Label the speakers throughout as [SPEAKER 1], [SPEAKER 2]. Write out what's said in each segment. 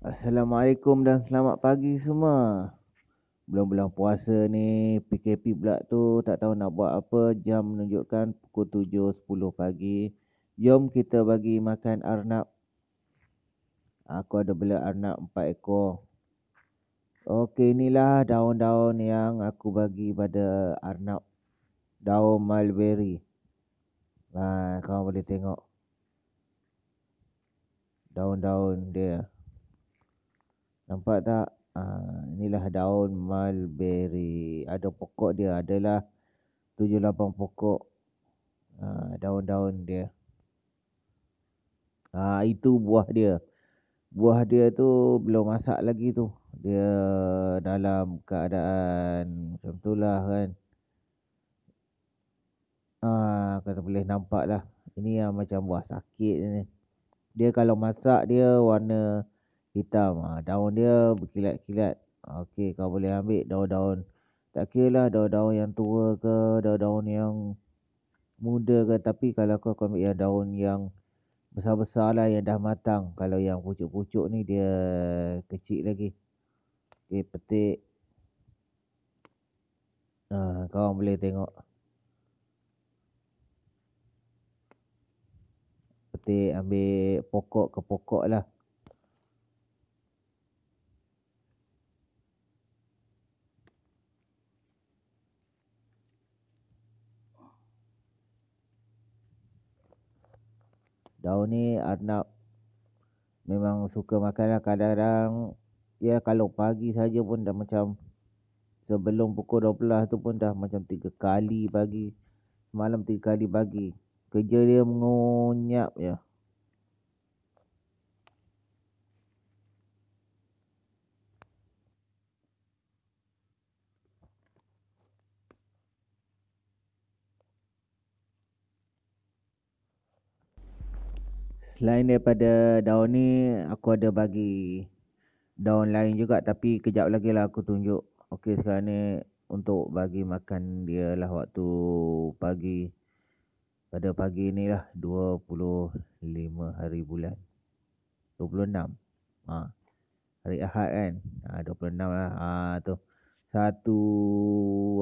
[SPEAKER 1] Assalamualaikum dan selamat pagi semua Belum bulan puasa ni PKP pula tu tak tahu nak buat apa Jam menunjukkan pukul 7.10 pagi Jom kita bagi makan arnab Aku ada bela arnab 4 ekor Okey inilah daun-daun yang aku bagi pada arnab Daun mulberry Ha, kau boleh tengok daun-daun dia. Nampak tak? Ha, inilah daun mulberry. Ada pokok dia adalah tujuh lapan pokok ha, daun-daun dia. Ha, itu buah dia. Buah dia tu belum masak lagi tu. Dia dalam keadaan macam tu lah kan kata boleh nampak lah ini yang macam buah sakit ni dia kalau masak dia warna hitam ha, daun dia berkilat-kilat ah, okey kau boleh ambil daun-daun tak kira lah daun-daun yang tua ke daun-daun yang muda ke tapi kalau kau, kau ambil yang daun yang besar-besar lah yang dah matang kalau yang pucuk-pucuk ni dia kecil lagi okey petik ha, kau boleh tengok petik, ambil pokok ke pokok lah. Daun ni anak memang suka makan lah kadang-kadang ya kalau pagi saja pun dah macam sebelum pukul 12 tu pun dah macam tiga kali pagi malam tiga kali pagi Kerja dia mengunyap je. Selain daripada daun ni, aku ada bagi daun lain juga tapi kejap lagi lah aku tunjuk. Okey sekarang ni untuk bagi makan dia lah waktu pagi pada pagi inilah 25 hari bulan 26 ha, hari Ahad kan ha, 26 lah ha, tu satu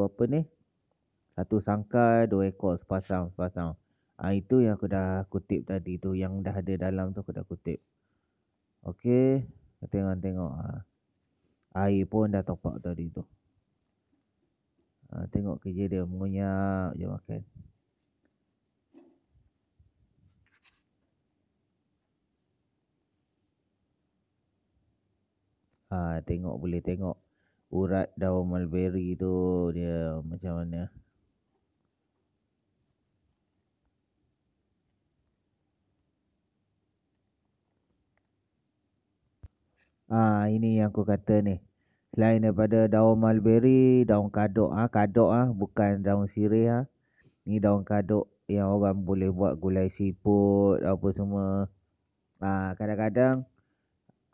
[SPEAKER 1] apa ni satu sangka dua ekor sepasang sepasang ha, itu yang aku dah kutip tadi tu yang dah ada dalam tu aku dah kutip okey tengok tengok ha. air pun dah topak tadi tu ha, tengok kerja dia mengunyap je makan okay. tengok boleh tengok urat daun mulberry tu dia macam mana. Ah ha, ini yang aku kata ni. Selain daripada daun mulberry, daun kadok ah, ha, kadok ah ha, bukan daun sirih ah. Ha. Ni daun kadok yang orang boleh buat gulai siput apa semua. Ah ha, kadang-kadang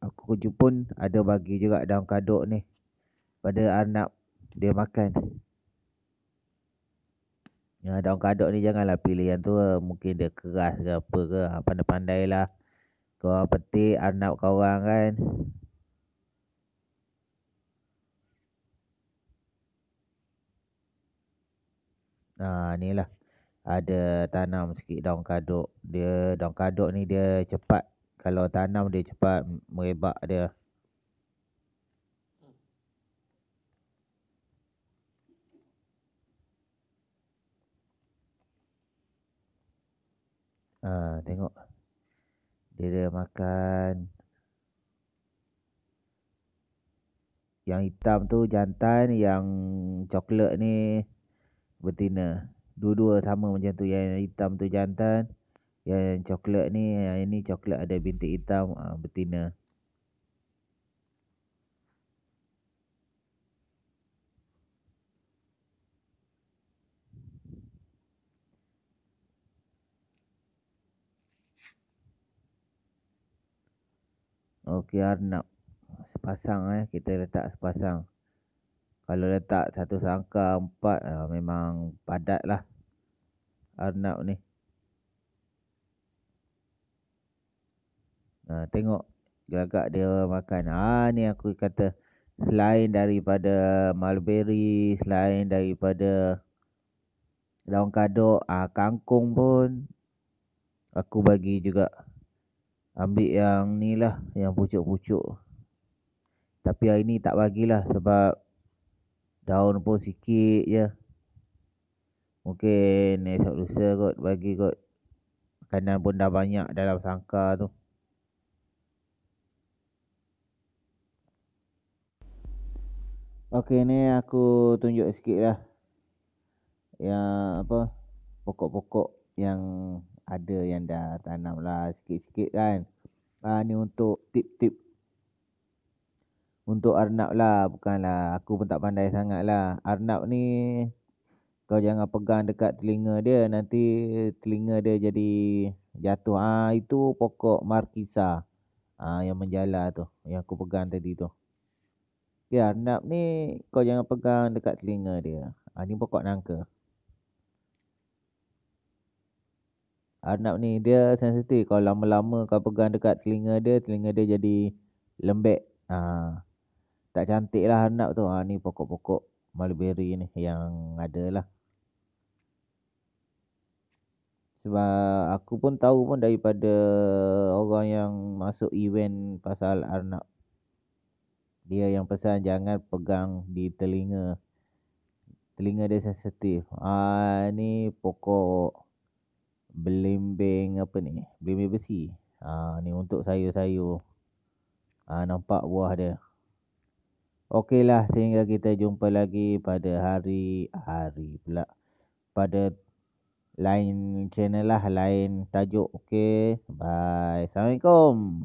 [SPEAKER 1] aku pun ada bagi juga daun kadok ni pada anak dia makan. Ya, daun kadok ni janganlah pilih yang tua. Mungkin dia keras ke apa ke. Ha, pandai lah. Kau petik anak kau orang kan. Ha, ni lah. Ada tanam sikit daun kadok. Dia, daun kadok ni dia cepat kalau tanam dia cepat merebak dia. Ha, tengok. Dia dah makan. Yang hitam tu jantan. Yang coklat ni betina. Dua-dua sama macam tu. Yang hitam tu jantan. Jantan yang coklat ni yang ini coklat ada bintik hitam ha, betina Okey arnab sepasang eh kita letak sepasang kalau letak satu sangka empat ha, memang padat lah arnab ni Ha, tengok gelagat dia makan. Ha, ni aku kata selain daripada mulberry, selain daripada daun kadok, ha, kangkung pun aku bagi juga. Ambil yang ni lah, yang pucuk-pucuk. Tapi hari ni tak bagilah sebab daun pun sikit je. Mungkin esok lusa kot bagi kot. Kanan pun dah banyak dalam sangkar tu. Okey ni aku tunjuk sikit lah Ya, apa Pokok-pokok yang ada yang dah tanam lah sikit-sikit kan ha, Ni untuk tip-tip Untuk arnab lah bukanlah aku pun tak pandai sangat lah Arnab ni kau jangan pegang dekat telinga dia nanti telinga dia jadi jatuh ah ha, itu pokok markisa ah ha, yang menjala tu yang aku pegang tadi tu Okey, ya, anak ni kau jangan pegang dekat telinga dia. Ha, ni pokok nangka. Anak ah, ni dia sensitif. Kalau lama-lama kau pegang dekat telinga dia, telinga dia jadi lembek. Ha, tak cantik lah anak tu. Ha, ni pokok-pokok mulberry ni yang ada lah. Sebab aku pun tahu pun daripada orang yang masuk event pasal anak dia yang pesan jangan pegang di telinga telinga dia sensitif ah ni pokok belimbing apa ni belimbing besi ah ni untuk sayur-sayur ah nampak buah dia okeylah sehingga kita jumpa lagi pada hari hari pula pada lain channel lah lain tajuk okey bye assalamualaikum